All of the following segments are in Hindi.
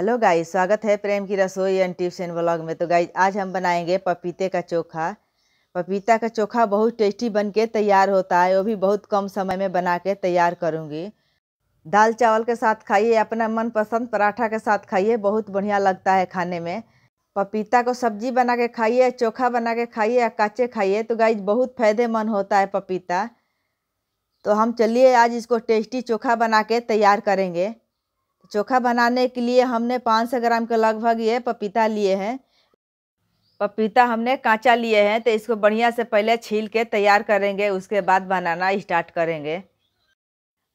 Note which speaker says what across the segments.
Speaker 1: हेलो गाइस स्वागत है प्रेम की रसोई एंड टिप्स एंड ब्लॉग में तो गाइस आज हम बनाएंगे पपीते का चोखा पपीता का चोखा बहुत टेस्टी बन के तैयार होता है वो भी बहुत कम समय में बना के तैयार करूँगी दाल चावल के साथ खाइए अपना मनपसंद पराठा के साथ खाइए बहुत बढ़िया लगता है खाने में पपीता को सब्जी बना के खाइए चोखा बना के खाइए या काचे खाइए तो गाइज बहुत फायदेमंद होता है पपीता तो हम चलिए आज इसको टेस्टी चोखा बना के तैयार करेंगे चोखा बनाने के लिए हमने 500 ग्राम के लगभग ये पपीता लिए हैं पपीता हमने कांचा लिए हैं तो इसको बढ़िया से पहले छील के तैयार करेंगे उसके बाद बनाना स्टार्ट करेंगे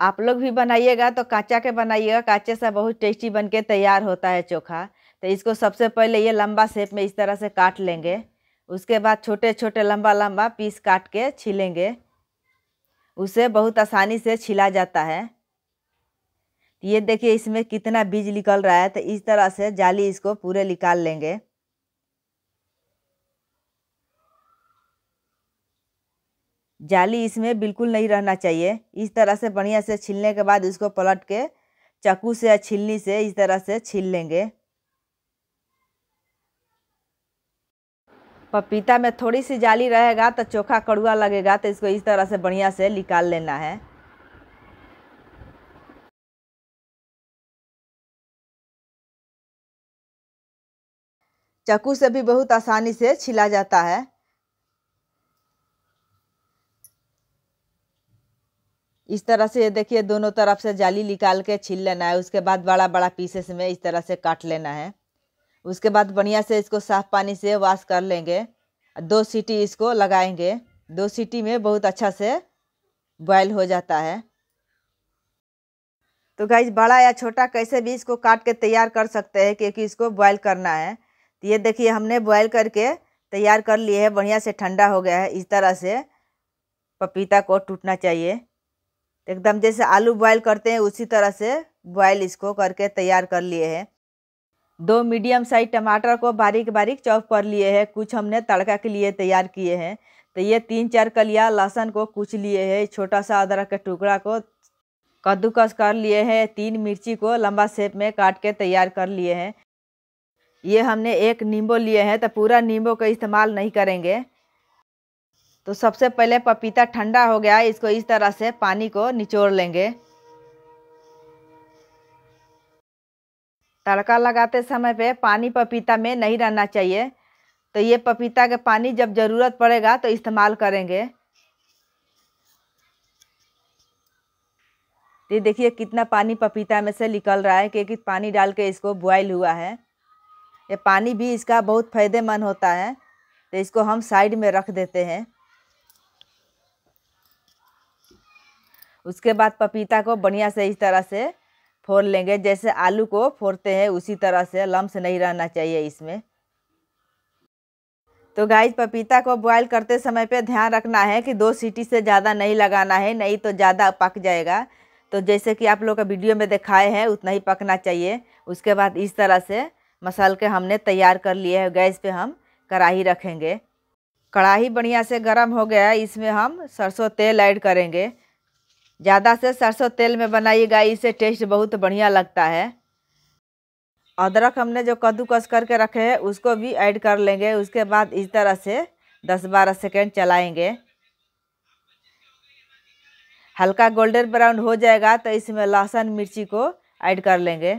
Speaker 1: आप लोग भी बनाइएगा तो कांचा के बनाइएगा कांचे से बहुत टेस्टी बन के तैयार होता है चोखा तो इसको सबसे पहले ये लंबा शेप में इस तरह से काट लेंगे उसके बाद छोटे छोटे लंबा लंबा पीस काट के छीलेंगे उसे बहुत आसानी से छिला जाता है ये देखिए इसमें कितना बीज निकल रहा है तो इस तरह से जाली इसको पूरे निकाल लेंगे जाली इसमें बिल्कुल नहीं रहना चाहिए इस तरह से बढ़िया से छीलने के बाद इसको पलट के चाकू से या छिलनी से इस तरह से छील लेंगे पपीता में थोड़ी सी जाली रहेगा तो चोखा कड़ुआ लगेगा तो इसको इस तरह से बढ़िया से निकाल लेना है चाकू से भी बहुत आसानी से छिला जाता है इस तरह से ये देखिए दोनों तरफ से जाली निकाल के छील लेना है उसके बाद बड़ा बड़ा पीसेस में इस तरह से काट लेना है उसके बाद बढ़िया से इसको साफ पानी से वॉश कर लेंगे दो सीटी इसको लगाएंगे दो सीटी में बहुत अच्छा से बॉयल हो जाता है तो गाइज बड़ा या छोटा कैसे भी इसको काट के तैयार कर सकते हैं क्योंकि इसको बॉयल करना है ये देखिए हमने बॉयल करके तैयार कर लिए है बढ़िया से ठंडा हो गया है इस तरह से पपीता को टूटना चाहिए एकदम जैसे आलू बॉयल करते हैं उसी तरह से बॉयल इसको करके तैयार कर लिए है दो मीडियम साइज टमाटर को बारीक बारीक चॉप कर लिए है कुछ हमने तड़का के लिए तैयार किए हैं तो ये तीन चार कलिया लहसुन को कुछ लिए है छोटा सा अदरक के टुकड़ा को कद्दूकस कर लिए हैं तीन मिर्ची को लंबा शेप में काट के तैयार कर लिए हैं ये हमने एक नींबू लिए हैं तो पूरा नींबू का इस्तेमाल नहीं करेंगे तो सबसे पहले पपीता ठंडा हो गया इसको इस तरह से पानी को निचोड़ लेंगे तड़का लगाते समय पे पानी पपीता में नहीं रहना चाहिए तो ये पपीता का पानी जब ज़रूरत पड़ेगा तो इस्तेमाल करेंगे ये देखिए कितना पानी पपीता में से निकल रहा है क्योंकि पानी डाल के इसको बॉयल हुआ है ये पानी भी इसका बहुत फ़ायदेमंद होता है तो इसको हम साइड में रख देते हैं उसके बाद पपीता को बढ़िया से इस तरह से फोड़ लेंगे जैसे आलू को फोड़ते हैं उसी तरह से लम्स नहीं रहना चाहिए इसमें तो गाइस पपीता को बॉयल करते समय पे ध्यान रखना है कि दो सीटी से ज़्यादा नहीं लगाना है नहीं तो ज़्यादा पक जाएगा तो जैसे कि आप लोग का वीडियो में दिखाए हैं उतना ही पकना चाहिए उसके बाद इस तरह से मसाल के हमने तैयार कर लिए है गैस पे हम कढ़ाई रखेंगे कढ़ाई बढ़िया से गर्म हो गया है इसमें हम सरसों तेल ऐड करेंगे ज़्यादा से सरसों तेल में बनाइएगा इससे टेस्ट बहुत बढ़िया लगता है अदरक हमने जो कद्दूकस करके रखे हैं उसको भी ऐड कर लेंगे उसके बाद इस तरह से दस बारह सेकेंड चलाएंगे हल्का गोल्डन ब्राउन हो जाएगा तो इसमें लहसुन मिर्ची को ऐड कर लेंगे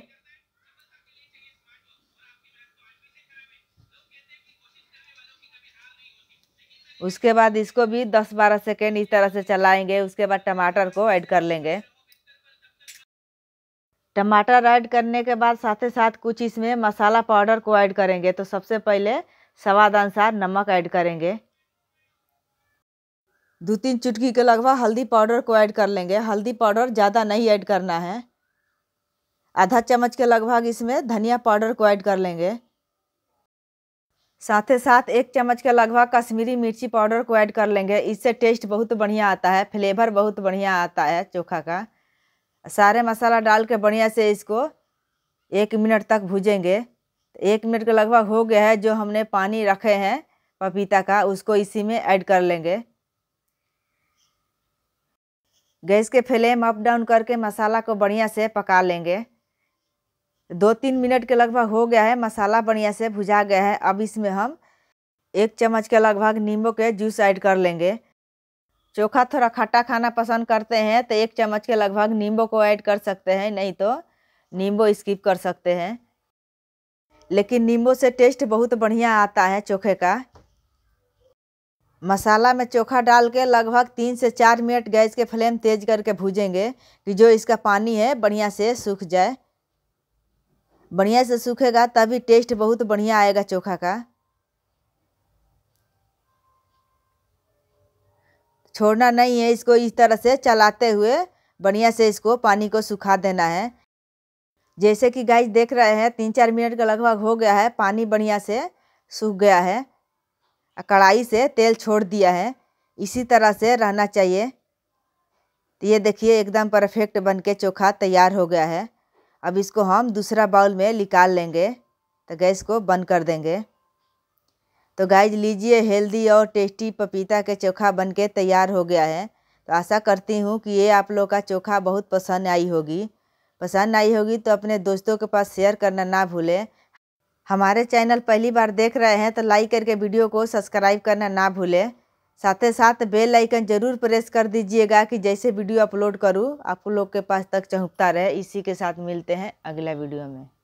Speaker 1: उसके बाद इसको भी 10-12 सेकेंड इस तरह से चलाएंगे उसके बाद टमाटर को ऐड कर लेंगे टमाटर ऐड करने के बाद साथ ही साथ कुछ इसमें मसाला पाउडर को ऐड करेंगे तो सबसे पहले स्वाद अनुसार नमक ऐड करेंगे दो तीन चुटकी के लगभग हल्दी पाउडर को ऐड कर लेंगे हल्दी पाउडर ज़्यादा नहीं ऐड करना है आधा चम्मच के लगभग इसमें धनिया पाउडर को ऐड कर लेंगे साथ ही साथ एक चम्मच के लगभग कश्मीरी मिर्ची पाउडर को ऐड कर लेंगे इससे टेस्ट बहुत बढ़िया आता है फ्लेवर बहुत बढ़िया आता है चोखा का सारे मसाला डाल के बढ़िया से इसको एक मिनट तक भूजेंगे एक मिनट के लगभग हो गया है जो हमने पानी रखे हैं पपीता का उसको इसी में ऐड कर लेंगे गैस के फ्लेम अप डाउन करके मसाला को बढ़िया से पका लेंगे दो तीन मिनट के लगभग हो गया है मसाला बढ़िया से भुजा गया है अब इसमें हम एक चम्मच के लगभग नींबू के जूस ऐड कर लेंगे चोखा थोड़ा खट्टा खाना पसंद करते हैं तो एक चम्मच के लगभग नींबू को ऐड कर सकते हैं नहीं तो नींबू स्किप कर सकते हैं लेकिन नींबू से टेस्ट बहुत बढ़िया आता है चोखे का मसाला में चोखा डाल के लगभग तीन से चार मिनट गैस के फ्लेम तेज करके भूजेंगे कि जो इसका पानी है बढ़िया से सूख जाए बढ़िया से सूखेगा तभी टेस्ट बहुत बढ़िया आएगा चोखा का छोड़ना नहीं है इसको इस तरह से चलाते हुए बढ़िया से इसको पानी को सुखा देना है जैसे कि गाइस देख रहे हैं तीन चार मिनट का लगभग हो गया है पानी बढ़िया से सूख गया है कढ़ाई से तेल छोड़ दिया है इसी तरह से रहना चाहिए तो ये देखिए एकदम परफेक्ट बनके चोखा तैयार हो गया है अब इसको हम दूसरा बाउल में निकाल लेंगे तो गैस को बंद कर देंगे तो गाइज लीजिए हेल्दी और टेस्टी पपीता के चोखा बनके तैयार हो गया है तो आशा करती हूँ कि ये आप लोग का चोखा बहुत पसंद आई होगी पसंद आई होगी तो अपने दोस्तों के पास शेयर करना ना भूलें हमारे चैनल पहली बार देख रहे हैं तो लाइक करके वीडियो को सब्सक्राइब करना ना भूलें साथ ही साथ बेल आइकन जरूर प्रेस कर दीजिएगा कि जैसे वीडियो अपलोड करूँ आप लोग के पास तक चहुँकता रहे इसी के साथ मिलते हैं अगला वीडियो में